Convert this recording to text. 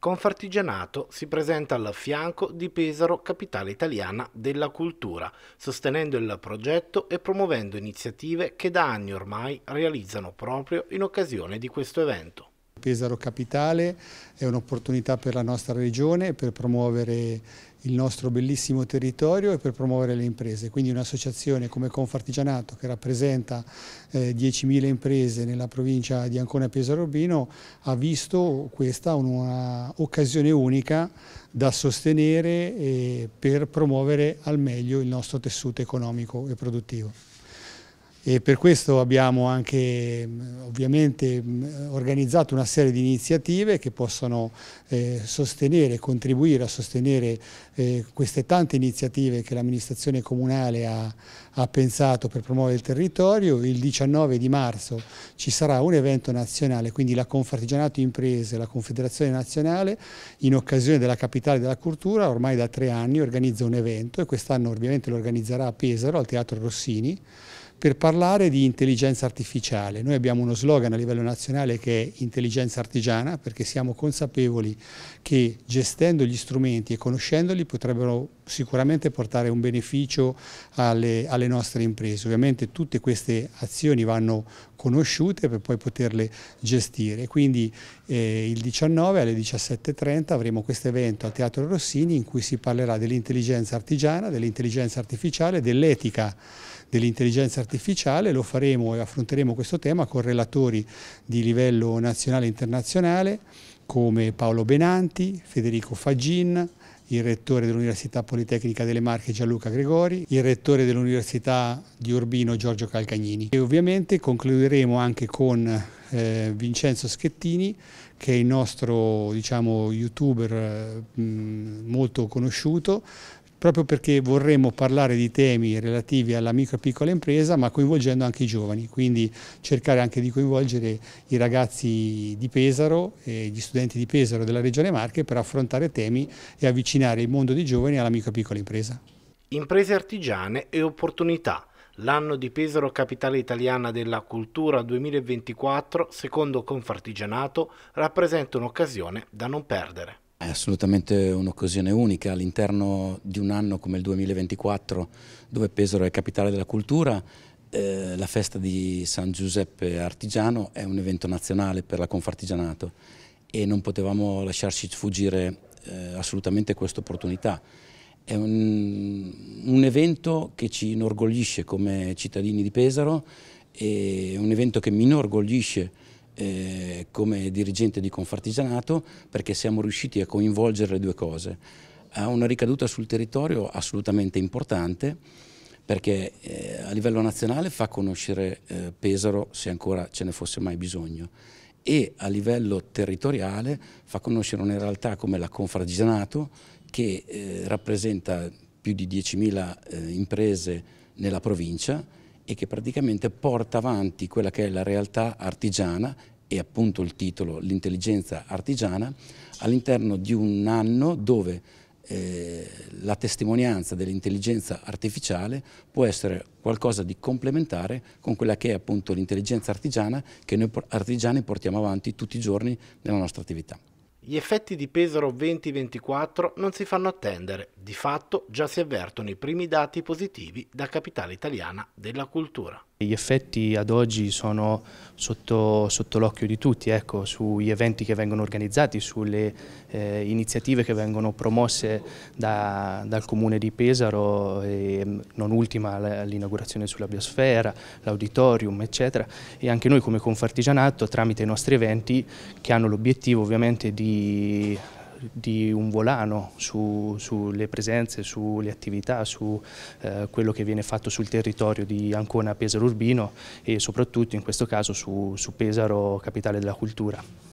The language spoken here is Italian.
Confartigianato si presenta al fianco di Pesaro, capitale italiana della cultura, sostenendo il progetto e promuovendo iniziative che da anni ormai realizzano proprio in occasione di questo evento. Pesaro Capitale è un'opportunità per la nostra regione per promuovere il nostro bellissimo territorio e per promuovere le imprese. Quindi un'associazione come Confartigianato che rappresenta eh, 10.000 imprese nella provincia di Ancona e Pesaro Urbino ha visto questa un'occasione unica da sostenere e eh, per promuovere al meglio il nostro tessuto economico e produttivo e per questo abbiamo anche mm, ovviamente mm, organizzato una serie di iniziative che possono eh, sostenere, contribuire a sostenere eh, queste tante iniziative che l'amministrazione comunale ha, ha, pensato per promuovere il territorio. Il 19 di marzo ci sarà un evento nazionale, quindi la Confartigianato Imprese, la Confederazione Nazionale, in occasione della capitale della cultura, ormai da tre anni organizza un evento e quest'anno ovviamente lo organizzerà a Pesaro, al Teatro Rossini, per parlare di intelligenza artificiale. Noi abbiamo uno slogan a livello nazionale che è intelligenza artigiana perché siamo consapevoli che gestendo gli strumenti e conoscendoli potrebbero sicuramente portare un beneficio alle, alle nostre imprese. Ovviamente tutte queste azioni vanno conosciute per poi poterle gestire. Quindi eh, il 19 alle 17.30 avremo questo evento al Teatro Rossini in cui si parlerà dell'intelligenza artigiana, dell'intelligenza artificiale, dell'etica dell'intelligenza artificiale, lo faremo e affronteremo questo tema con relatori di livello nazionale e internazionale come Paolo Benanti, Federico Fagin, il rettore dell'Università Politecnica delle Marche Gianluca Gregori, il rettore dell'Università di Urbino Giorgio Calcagnini. E ovviamente concluderemo anche con eh, Vincenzo Schettini, che è il nostro diciamo, youtuber eh, mh, molto conosciuto, proprio perché vorremmo parlare di temi relativi alla micro e piccola impresa ma coinvolgendo anche i giovani, quindi cercare anche di coinvolgere i ragazzi di Pesaro e gli studenti di Pesaro della Regione Marche per affrontare temi e avvicinare il mondo dei giovani alla micro e piccola impresa. Imprese artigiane e opportunità. L'anno di Pesaro Capitale Italiana della Cultura 2024, secondo Confartigianato, rappresenta un'occasione da non perdere. È assolutamente un'occasione unica all'interno di un anno come il 2024 dove Pesaro è capitale della cultura eh, la festa di San Giuseppe Artigiano è un evento nazionale per la Confartigianato e non potevamo lasciarci sfuggire eh, assolutamente questa opportunità. È un, un evento che ci inorgoglisce come cittadini di Pesaro, e un evento che mi inorgoglisce eh, come dirigente di Confartigianato perché siamo riusciti a coinvolgere le due cose. Ha una ricaduta sul territorio assolutamente importante perché eh, a livello nazionale fa conoscere eh, Pesaro se ancora ce ne fosse mai bisogno e a livello territoriale fa conoscere una realtà come la Confartigianato che eh, rappresenta più di 10.000 eh, imprese nella provincia e che praticamente porta avanti quella che è la realtà artigiana e appunto il titolo l'intelligenza artigiana all'interno di un anno dove eh, la testimonianza dell'intelligenza artificiale può essere qualcosa di complementare con quella che è appunto l'intelligenza artigiana che noi artigiani portiamo avanti tutti i giorni nella nostra attività. Gli effetti di Pesaro 2024 non si fanno attendere, di fatto già si avvertono i primi dati positivi da capitale italiana della cultura. Gli effetti ad oggi sono sotto, sotto l'occhio di tutti, ecco, sugli eventi che vengono organizzati, sulle eh, iniziative che vengono promosse da, dal comune di Pesaro, e, mm, non ultima l'inaugurazione sulla biosfera, l'auditorium eccetera e anche noi come Confartigianato tramite i nostri eventi che hanno l'obiettivo ovviamente di di un volano su, sulle presenze, sulle attività, su eh, quello che viene fatto sul territorio di Ancona Pesaro Urbino e soprattutto in questo caso su, su Pesaro Capitale della Cultura.